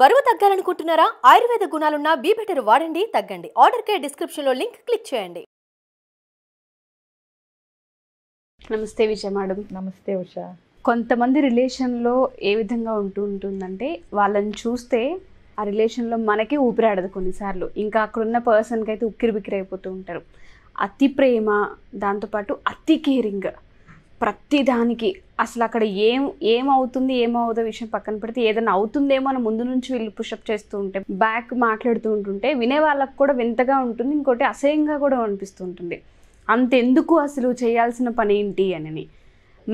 బరువు తగ్గాలనుకుంటున్నారా ఆయుర్వేద గుణాలున్న బెటర్ వాడండి తగ్గండి ఆర్డర్ కే డిస్క్రిప్షన్లో లింక్ క్లిక్ చేయండి నమస్తే విజయ మేడం నమస్తే ఉష కొంతమంది రిలేషన్లో ఏ విధంగా ఉంటూ ఉంటుందంటే వాళ్ళని చూస్తే ఆ రిలేషన్లో మనకే ఊపిరాడదు కొన్నిసార్లు ఇంకా అక్కడున్న పర్సన్కి అయితే ఉక్కిరి బిక్కిరి అయిపోతూ ఉంటారు అతి ప్రేమ దాంతోపాటు అతి కేరింగ్ ప్రతిదానికి అసలు అక్కడ ఏం ఏమవుతుంది ఏమవుతుందో విషయం పక్కన పెడితే ఏదైనా అవుతుందేమో అని ముందు నుంచి వీళ్ళు పుషప్ చేస్తూ ఉంటే బ్యాక్ మాట్లాడుతూ ఉంటుంటే వినే వాళ్ళకు కూడా వింతగా ఉంటుంది ఇంకోటి అసహ్యంగా కూడా అనిపిస్తూ ఉంటుంది అంతెందుకు అసలు చేయాల్సిన పని ఏంటి అని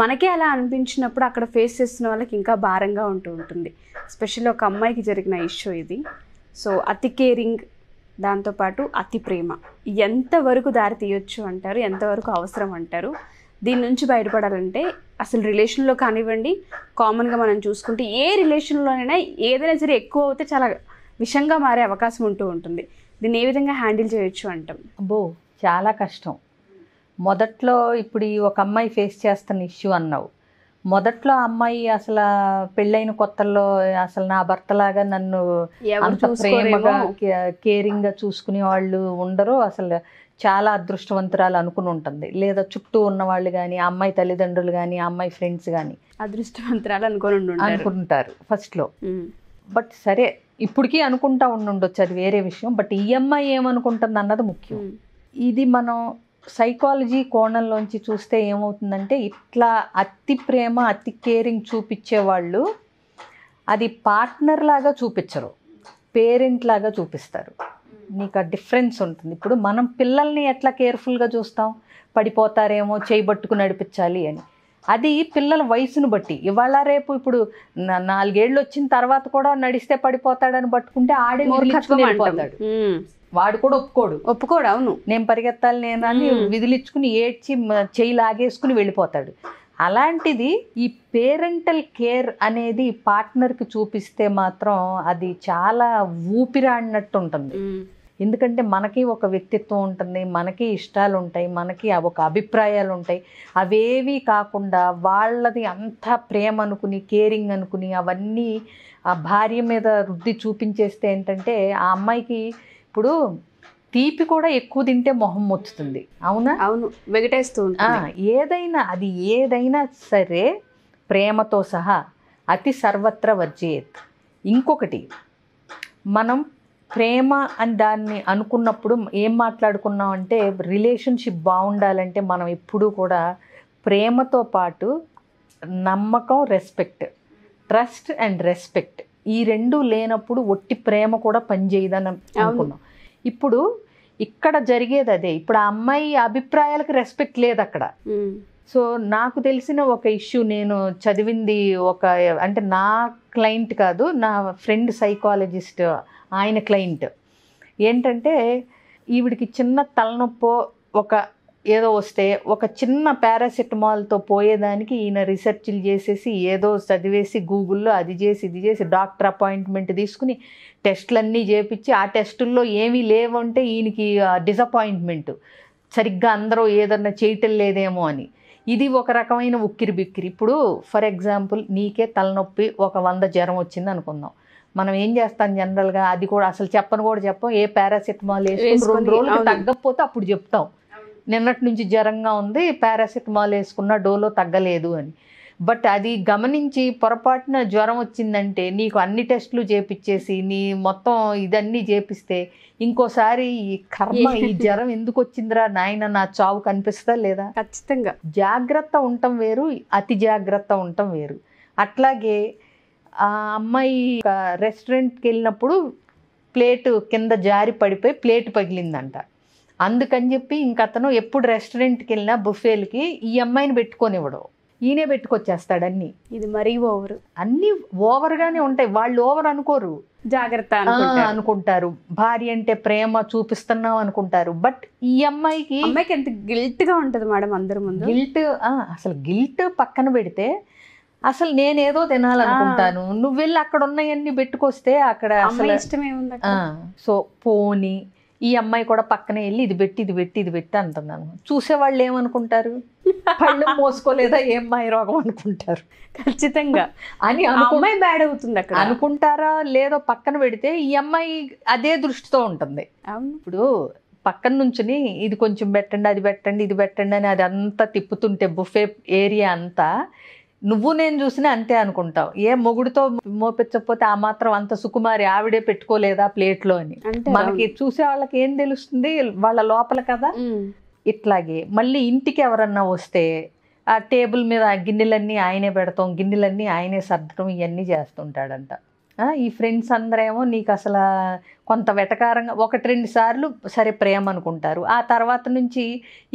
మనకే అలా అనిపించినప్పుడు అక్కడ ఫేస్ చేస్తున్న వాళ్ళకి ఇంకా భారంగా ఉంటూ ఉంటుంది స్పెషల్ ఒక అమ్మాయికి జరిగిన ఇష్యూ ఇది సో అతి కేరింగ్ దాంతోపాటు అతి ప్రేమ ఎంతవరకు దారి తీయొచ్చు అంటారు ఎంతవరకు అవసరం అంటారు దీని నుంచి బయటపడాలంటే అసలు రిలేషన్లో కానివ్వండి కామన్గా మనం చూసుకుంటే ఏ రిలేషన్లోనైనా ఏదైనా సరే ఎక్కువ అవుతే చాలా విషంగా మారే అవకాశం ఉంటూ ఉంటుంది దీన్ని ఏ విధంగా హ్యాండిల్ చేయొచ్చు అంటాం అబ్బో చాలా కష్టం మొదట్లో ఇప్పుడు ఈ ఒక అమ్మాయి ఫేస్ చేస్తున్న ఇష్యూ అన్నావు మొదట్లో అమ్మాయి అసలు పెళ్ళైన కొత్తల్లో అసలు నా భర్తలాగా నన్ను ప్రేమగా కేరింగ్గా చూసుకునే వాళ్ళు ఉండరు అసలు చాలా అదృష్టవంతురాలు అనుకుని ఉంటుంది లేదా చుట్టూ ఉన్న వాళ్ళు కానీ అమ్మాయి తల్లిదండ్రులు కానీ అమ్మాయి ఫ్రెండ్స్ కానీ అదృష్టవంతురాలు అనుకుని అనుకుంటారు ఫస్ట్లో బట్ సరే ఇప్పటికీ అనుకుంటా ఉండొచ్చు అది వేరే విషయం బట్ ఈ అమ్మాయి ఏమనుకుంటుంది అన్నది ముఖ్యం ఇది మనం సైకాలజీ కోణంలోంచి చూస్తే ఏమవుతుందంటే ఇట్లా అతి ప్రేమ అతి కేరింగ్ చూపించే వాళ్ళు అది పార్ట్నర్ లాగా చూపించరు పేరెంట్ లాగా చూపిస్తారు నీకు ఆ డిఫరెన్స్ ఉంటుంది ఇప్పుడు మనం పిల్లల్ని ఎట్లా కేర్ఫుల్గా చూస్తాం పడిపోతారేమో చేయబట్టుకు నడిపించాలి అని అది పిల్లల వయసును బట్టి ఇవాళ రేపు ఇప్పుడు నాలుగేళ్ళు వచ్చిన తర్వాత కూడా నడిస్తే పడిపోతాడని పట్టుకుంటే ఆడే పడిపోతాడు వాడు కూడా ఒప్పుకోడు ఒప్పుకోడు అవును నేను పరిగెత్తాలి నేను అని విదిలించుకుని ఏడ్చి చేయి లాగేసుకుని వెళ్ళిపోతాడు అలాంటిది ఈ పేరెంటల్ కేర్ అనేది పార్ట్నర్కి చూపిస్తే మాత్రం అది చాలా ఊపిరాడినట్టు ఉంటుంది ఎందుకంటే మనకి ఒక వ్యక్తిత్వం ఉంటుంది మనకి ఇష్టాలు ఉంటాయి మనకి ఒక అభిప్రాయాలు ఉంటాయి అవేవి కాకుండా వాళ్ళది అంత ప్రేమ అనుకుని కేరింగ్ అనుకుని అవన్నీ ఆ భార్య మీద రుద్ది చూపించేస్తే ఏంటంటే ఆ అమ్మాయికి ఇప్పుడు తీపి కూడా ఎక్కువ తింటే మొహం మొచ్చుతుంది అవునా అవును వెగటేస్తూ ఏదైనా అది ఏదైనా సరే ప్రేమతో సహా అతి సర్వత్ర వర్జేత్ ఇంకొకటి మనం ప్రేమ అని దాన్ని అనుకున్నప్పుడు ఏం మాట్లాడుకున్నాం అంటే రిలేషన్షిప్ బాగుండాలంటే మనం ఎప్పుడూ కూడా ప్రేమతో పాటు నమ్మకం రెస్పెక్ట్ ట్రస్ట్ అండ్ రెస్పెక్ట్ ఈ రెండు లేనప్పుడు ఒట్టి ప్రేమ కూడా పనిచేయదని అనుకున్నాం ఇప్పుడు ఇక్కడ జరిగేది అదే ఇప్పుడు ఆ అమ్మాయి అభిప్రాయాలకు రెస్పెక్ట్ లేదు అక్కడ సో నాకు తెలిసిన ఒక ఇష్యూ నేను చదివింది ఒక అంటే నా క్లయింట్ కాదు నా ఫ్రెండ్ సైకాలజిస్ట్ ఆయన క్లయింట్ ఏంటంటే ఈవిడికి చిన్న తలనొప్పో ఒక ఏదో వస్తే ఒక చిన్న పారాసెటమాల్తో పోయేదానికి ఈయన రీసెర్చ్లు చేసేసి ఏదో చదివేసి గూగుల్లో అది చేసి ఇది చేసి డాక్టర్ అపాయింట్మెంట్ తీసుకుని టెస్టులన్నీ చేపించి ఆ టెస్టుల్లో ఏమీ లేవంటే ఈయనకి డిసప్పాయింట్మెంట్ సరిగ్గా అందరూ ఏదన్నా చేయటం లేదేమో అని ఇది ఒక రకమైన ఉక్కిరి బిక్కిరి ఇప్పుడు ఫర్ ఎగ్జాంపుల్ నీకే తలనొప్పి ఒక వంద జ్వరం వచ్చింది అనుకుందాం మనం ఏం చేస్తాం జనరల్గా అది కూడా అసలు చెప్పను కూడా చెప్పం ఏ పారాసిటమాల్ వేసుకుని రెండు రోజులు తగ్గకపోతే అప్పుడు చెప్తాం నిన్నటి నుంచి జ్వరంగా ఉంది పారాసిటమాల్ వేసుకున్న డోలో తగ్గలేదు అని బట్ అది గమనించి పొరపాటున జ్వరం వచ్చిందంటే నీకు అన్ని టెస్టులు చేపిచ్చేసి నీ మొత్తం ఇదన్నీ చేపిస్తే ఇంకోసారి ఈ కర్మ ఈ జ్వరం ఎందుకు వచ్చిందిరా నాయన నా చావు కనిపిస్తా లేదా ఖచ్చితంగా జాగ్రత్త ఉండటం వేరు అతి జాగ్రత్త ఉండటం వేరు అట్లాగే ఆ అమ్మాయి రెస్టారెంట్కి వెళ్ళినప్పుడు ప్లేట్ కింద జారి పడిపోయి ప్లేట్ పగిలిందంట అందుకని చెప్పి ఇంకతను ఎప్పుడు రెస్టారెంట్కి వెళ్ళినా బుఫేలకి ఈ అమ్మాయిని పెట్టుకొనివ్వడు ఈయనే పెట్టుకొచ్చేస్తాడు అన్ని ఇది మరీ ఓవర్ అన్ని ఓవర్గానే ఉంటాయి వాళ్ళు ఓవర్ అనుకోరు జాగ్రత్త అనుకుంటారు భార్య అంటే ప్రేమ చూపిస్తున్నాం అనుకుంటారు బట్ ఈ అమ్మాయికి అమ్మాయికి ఎంత గిల్ట్ గా ఉంటది మేడం అందరు ముందు గిల్ట్ అసలు గిల్ట్ పక్కన పెడితే అసలు నేనేదో తినాలనుకుంటాను నువ్వు వెళ్ళి అక్కడ ఉన్నాయన్నీ పెట్టుకొస్తే అక్కడ అసలు ఇష్టమే ఉంది సో పోని ఈ అమ్మాయి కూడా పక్కనే వెళ్ళి ఇది పెట్టి ఇది పెట్టి ఇది పెట్టి అంటున్నాను చూసేవాళ్ళు ఏమనుకుంటారు పళ్ళు మోసుకోలేదా ఏ అమ్మాయి రోగం అనుకుంటారు ఖచ్చితంగా అని అమ్మాయి బ్యాడ్ అవుతుంది అక్కడ అనుకుంటారా లేదో పక్కన పెడితే ఈ అమ్మాయి అదే దృష్టితో ఉంటుంది ఇప్పుడు పక్కన నుంచుని ఇది కొంచెం పెట్టండి అది పెట్టండి ఇది పెట్టండి అని అది అంతా తిప్పుతుంటే బుఫే ఏరియా అంతా నువ్వు నేను చూసినా అంతే అనుకుంటావు ఏ మొగుడితో మోపించకపోతే ఆ మాత్రం అంత సుకుమారి ఆవిడే పెట్టుకోలేదా ప్లేట్లో అని మనకి చూసే వాళ్ళకి ఏం తెలుస్తుంది వాళ్ళ లోపల కదా ఇట్లాగే మళ్ళీ ఇంటికి ఎవరన్నా వస్తే ఆ టేబుల్ మీద గిన్నెలన్నీ ఆయనే పెడతాం గిన్నెలన్నీ ఆయనే సర్దడం ఇవన్నీ చేస్తుంటాడంట ఈ ఫ్రెండ్స్ అందరేమో నీకు అసలు కొంత వెటకారంగా ఒకటి రెండు సార్లు సరే ప్రేమ అనుకుంటారు ఆ తర్వాత నుంచి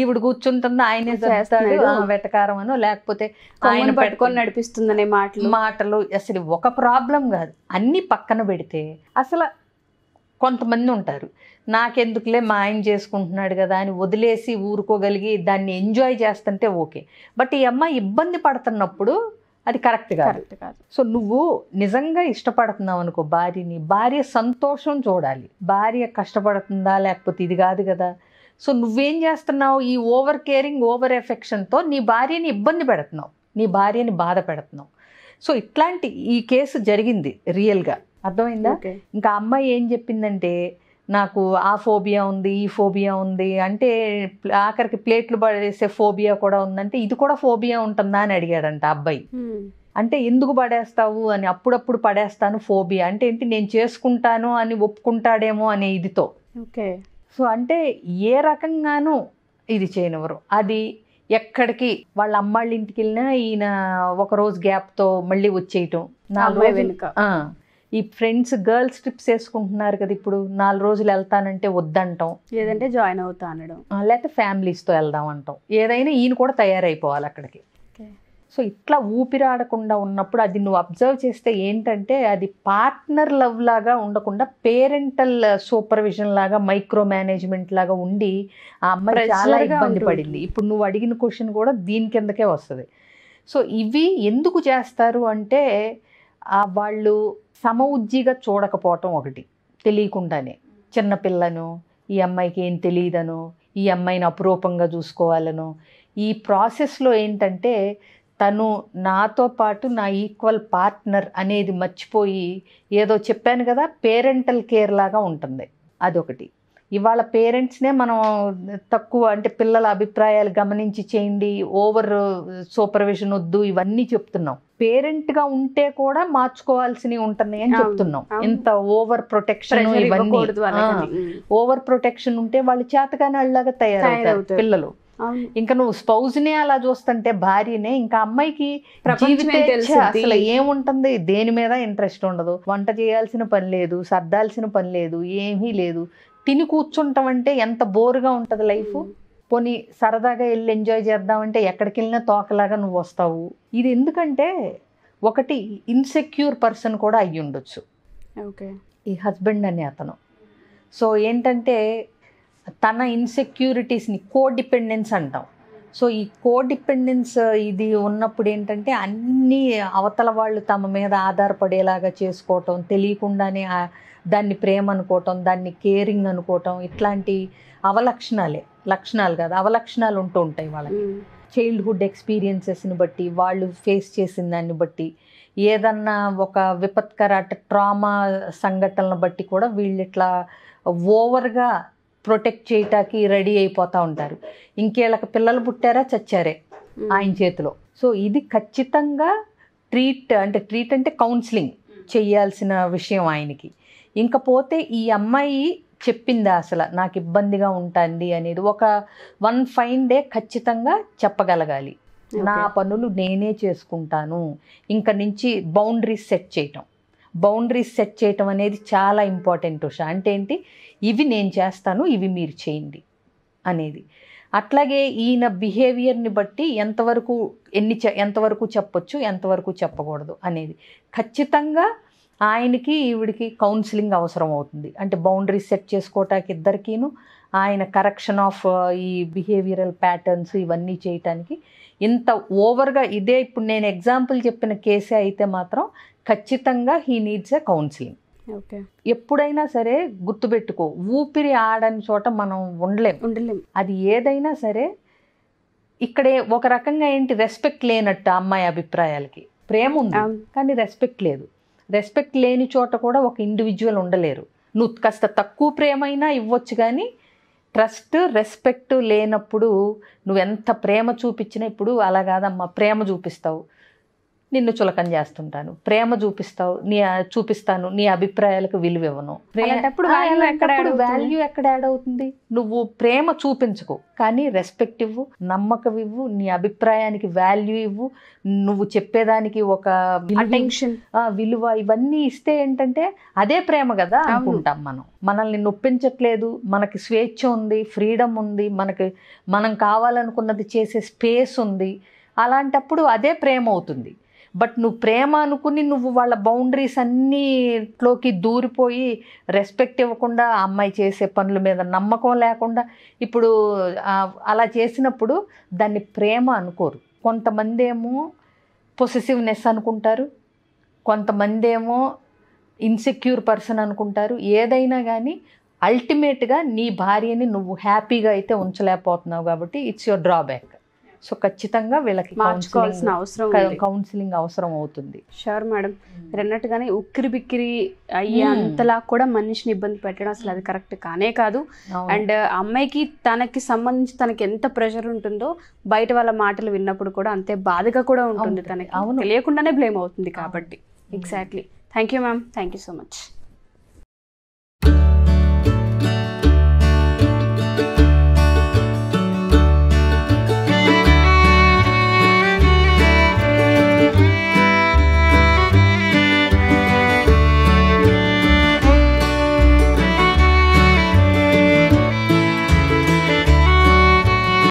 ఈవిడ కూర్చుంటుందో ఆయనే చేస్తాడు వెటకారం అనో లేకపోతే ఆయన పట్టుకొని నడిపిస్తుందనే మాటలు మాటలు అసలు ఒక ప్రాబ్లం కాదు అన్ని పక్కన పెడితే అసలు కొంతమంది ఉంటారు నాకెందుకులే మా ఆయన చేసుకుంటున్నాడు కదా అని వదిలేసి ఊరుకోగలిగి దాన్ని ఎంజాయ్ చేస్తుంటే ఓకే బట్ ఈ అమ్మాయి ఇబ్బంది పడుతున్నప్పుడు అది కరెక్ట్ కాదు సో నువ్వు నిజంగా ఇష్టపడుతున్నావు అనుకో భార్యని భార్య సంతోషం చూడాలి భార్య కష్టపడుతుందా లేకపోతే ఇది కాదు కదా సో నువ్వేం చేస్తున్నావు ఈ ఓవర్ కేరింగ్ ఓవర్ ఎఫెక్షన్తో నీ భార్యని ఇబ్బంది పెడుతున్నావు నీ భార్యని బాధ పెడుతున్నావు సో ఇట్లాంటి ఈ కేసు జరిగింది రియల్గా అర్థమైందా ఇంకా అమ్మాయి ఏం చెప్పిందంటే నాకు ఆ ఫోబియా ఉంది ఈ ఫోబియా ఉంది అంటే ఆఖరికి ప్లేట్లు పడేసే ఫోబియా కూడా ఉందంటే ఇది కూడా ఫోబియా ఉంటుందా అని అడిగాడంట అబ్బాయి అంటే ఎందుకు పడేస్తావు అని అప్పుడప్పుడు పడేస్తాను ఫోబియా అంటే ఏంటి నేను చేసుకుంటాను అని ఒప్పుకుంటాడేమో అనే ఇదితో ఓకే సో అంటే ఏ రకంగానూ ఇది చేయనివ్వరు అది ఎక్కడికి వాళ్ళ అమ్మాళ్ళ ఇంటికి వెళ్ళినా ఈయన ఒక రోజు గ్యాప్తో మళ్ళీ వచ్చేయటం నాలుగు రోజులు ఈ ఫ్రెండ్స్ గర్ల్స్ ట్రిప్స్ వేసుకుంటున్నారు కదా ఇప్పుడు నాలుగు రోజులు వెళ్తానంటే వద్దంటాం లేదంటే జాయిన్ అవుతా అనడం లేకపోతే ఫ్యామిలీస్తో వెళ్దాం అంటాం ఏదైనా ఈయన కూడా తయారైపోవాలి అక్కడికి సో ఇట్లా ఊపిరాడకుండా ఉన్నప్పుడు అది నువ్వు అబ్జర్వ్ చేస్తే ఏంటంటే అది పార్ట్నర్ లవ్ లాగా ఉండకుండా పేరెంటల్ సూపర్విజన్ లాగా మైక్రో మేనేజ్మెంట్ లాగా ఉండి ఆ అమ్మాయి చాలా ఇబ్బంది పడింది ఇప్పుడు నువ్వు అడిగిన క్వశ్చన్ కూడా దీని కిందకే వస్తుంది సో ఇవి ఎందుకు చేస్తారు అంటే వాళ్ళు సమఉజ్జిగా చూడకపోవటం ఒకటి తెలియకుండానే చిన్నపిల్లను ఈ అమ్మాయికి ఏం తెలియదను ఈ అమ్మాయిని అపురూపంగా చూసుకోవాలను ఈ ప్రాసెస్లో ఏంటంటే తను నాతో పాటు నా ఈక్వల్ పార్ట్నర్ అనేది మర్చిపోయి ఏదో చెప్పాను కదా పేరెంటల్ కేర్ లాగా ఉంటుంది అదొకటి ఇవాళ పేరెంట్స్నే మనం తక్కువ అంటే పిల్లల అభిప్రాయాలు గమనించి చేయండి ఓవర్ సూపర్విజన్ వద్దు ఇవన్నీ చెప్తున్నాం పేరెంట్గా ఉంటే కూడా మార్చుకోవాల్సినవి ఉంటున్నాయి అని చెప్తున్నాం ఇంత ఓవర్ ప్రొటెక్షన్ ఇవన్నీ ఓవర్ ప్రొటెక్షన్ ఉంటే వాళ్ళు చేతగానే వాళ్ళలాగా తయారవుతారు పిల్లలు ఇంకా నువ్వు స్పౌజ్ నే అలా చూస్తుంటే భార్యనే ఇంకా అమ్మాయికి అసలు ఏముంటుంది దేని మీద ఇంట్రెస్ట్ ఉండదు వంట చేయాల్సిన పని లేదు సర్దాల్సిన పని లేదు ఏమీ లేదు తిని కూర్చుంటాం అంటే ఎంత బోరుగా ఉంటుంది లైఫ్ పోనీ సరదాగా వెళ్ళి ఎంజాయ్ చేద్దామంటే ఎక్కడికి వెళ్ళినా తోకలాగా నువ్వు వస్తావు ఇది ఎందుకంటే ఒకటి ఇన్సెక్యూర్ పర్సన్ కూడా అయ్యి ఉండొచ్చు ఓకే ఈ హస్బెండ్ అనే అతను సో ఏంటంటే తన ఇన్సెక్యూరిటీస్ని కోడిపెండెన్స్ అంటాం సో ఈ కోడిపెండెన్స్ ఇది ఉన్నప్పుడు ఏంటంటే అన్ని అవతల వాళ్ళు తమ మీద ఆధారపడేలాగా చేసుకోవటం తెలియకుండానే దాన్ని ప్రేమ అనుకోవటం దాన్ని కేరింగ్ అనుకోవటం ఇట్లాంటి అవలక్షణాలే లక్షణాలు కాదు అవలక్షణాలు ఉంటూ ఉంటాయి వాళ్ళకి చైల్డ్హుడ్ ఎక్స్పీరియన్సెస్ని బట్టి వాళ్ళు ఫేస్ చేసిన దాన్ని బట్టి ఏదన్నా ఒక విపత్కర ట్రామా సంఘటనలను బట్టి కూడా వీళ్ళు ఇట్లా ఓవర్గా ప్రొటెక్ట్ చేయటానికి రెడీ అయిపోతూ ఉంటారు ఇంకేళ్ళకి పిల్లలు పుట్టారా చచ్చారే ఆయన చేతిలో సో ఇది ఖచ్చితంగా ట్రీట్ అంటే ట్రీట్ అంటే కౌన్సిలింగ్ చేయాల్సిన విషయం ఆయనకి ఇంకపోతే ఈ అమ్మాయి చెప్పిందా అసలు నాకు ఇబ్బందిగా ఉంటుంది అనేది ఒక వన్ ఫైన్ డే ఖచ్చితంగా చెప్పగలగాలి నా పనులు నేనే చేసుకుంటాను ఇంక నుంచి బౌండరీస్ సెట్ చేయటం బౌండరీస్ సెట్ చేయటం అనేది చాలా ఇంపార్టెంట్ ఉష అంటే ఏంటి ఇవి నేను చేస్తాను ఇవి మీరు చేయండి అనేది అట్లాగే ఈయన బిహేవియర్ని బట్టి ఎంతవరకు ఎన్ని ఎంతవరకు చెప్పొచ్చు ఎంతవరకు చెప్పకూడదు అనేది ఖచ్చితంగా ఆయనకి ఈవిడికి కౌన్సిలింగ్ అవసరం అవుతుంది అంటే బౌండరీ సెట్ చేసుకోవటానికి ఇద్దరికీను ఆయన కరెక్షన్ ఆఫ్ ఈ బిహేవియరల్ ప్యాటర్న్స్ ఇవన్నీ చేయటానికి ఇంత ఓవర్గా ఇదే ఇప్పుడు నేను ఎగ్జాంపుల్ చెప్పిన కేసే అయితే మాత్రం ఖచ్చితంగా హీ నీడ్స్ ఎ కౌన్సిలింగ్ ఎప్పుడైనా సరే గుర్తుపెట్టుకో ఊపిరి ఆడని చోట మనం ఉండలేం ఉండలేం అది ఏదైనా సరే ఇక్కడే ఒక రకంగా ఏంటి రెస్పెక్ట్ లేనట్టు అమ్మాయి అభిప్రాయాలకి ప్రేమ ఉంది కానీ రెస్పెక్ట్ లేదు రెస్పెక్ట్ లేని చోట కూడా ఒక ఇండివిజువల్ ఉండలేరు నువ్వు కాస్త తక్కువ ప్రేమైనా ఇవ్వచ్చు కానీ ట్రస్ట్ రెస్పెక్ట్ లేనప్పుడు నువ్వు ఎంత ప్రేమ చూపించినా ఇప్పుడు అలా కాదమ్మా ప్రేమ చూపిస్తావు నిన్ను చులకం చేస్తుంటాను ప్రేమ చూపిస్తావు నీ చూపిస్తాను నీ అభిప్రాయాలకు విలువ ఇవ్వను వాల్యూ ఎక్కడ యాడ్ అవుతుంది నువ్వు ప్రేమ చూపించకు కానీ రెస్పెక్ట్ ఇవ్వు నమ్మకం ఇవ్వు నీ అభిప్రాయానికి వాల్యూ ఇవ్వు నువ్వు చెప్పేదానికి ఒక విలువ ఇవన్నీ ఇస్తే ఏంటంటే అదే ప్రేమ కదా అనుకుంటాం మనం మనల్ని నొప్పించట్లేదు మనకి స్వేచ్ఛ ఉంది ఫ్రీడమ్ ఉంది మనకి మనం కావాలనుకున్నది చేసే స్పేస్ ఉంది అలాంటప్పుడు అదే ప్రేమ అవుతుంది బట్ నువ్వు ప్రేమ అనుకుని నువ్వు వాళ్ళ బౌండరీస్ అన్నిట్లోకి దూరిపోయి రెస్పెక్ట్ ఇవ్వకుండా అమ్మాయి చేసే పనుల మీద నమ్మకం లేకుండా ఇప్పుడు అలా చేసినప్పుడు దాన్ని ప్రేమ అనుకోరు కొంతమంది ఏమో పొసెసివ్నెస్ అనుకుంటారు కొంతమంది ఏమో ఇన్సెక్యూర్ పర్సన్ అనుకుంటారు ఏదైనా కానీ అల్టిమేట్గా నీ భార్యని నువ్వు హ్యాపీగా అయితే ఉంచలేకపోతున్నావు కాబట్టి ఇట్స్ యువర్ డ్రాబ్యాక్ సో ఖచ్చితంగా వీళ్ళకి మార్చుకోవాల్సిన అవసరం కౌన్సిలింగ్ అవసరం అవుతుంది షూర్ hmm. మేడం మీరు అన్నట్టుగానే ఉక్కిరి బిక్కిరి అయ్యే hmm. అంతలా కూడా మనిషిని ఇబ్బంది పెట్టడం అసలు అది కరెక్ట్ కానే కాదు అండ్ uh, అమ్మాయికి తనకి సంబంధించి తనకి ఎంత ప్రెషర్ ఉంటుందో బయట వాళ్ళ మాటలు విన్నప్పుడు కూడా అంతే బాధగా కూడా ఉంటుంది తనకి తెలియకుండానే బ్లేమ్ అవుతుంది కాబట్టి exactly thank you ma'am thank you so much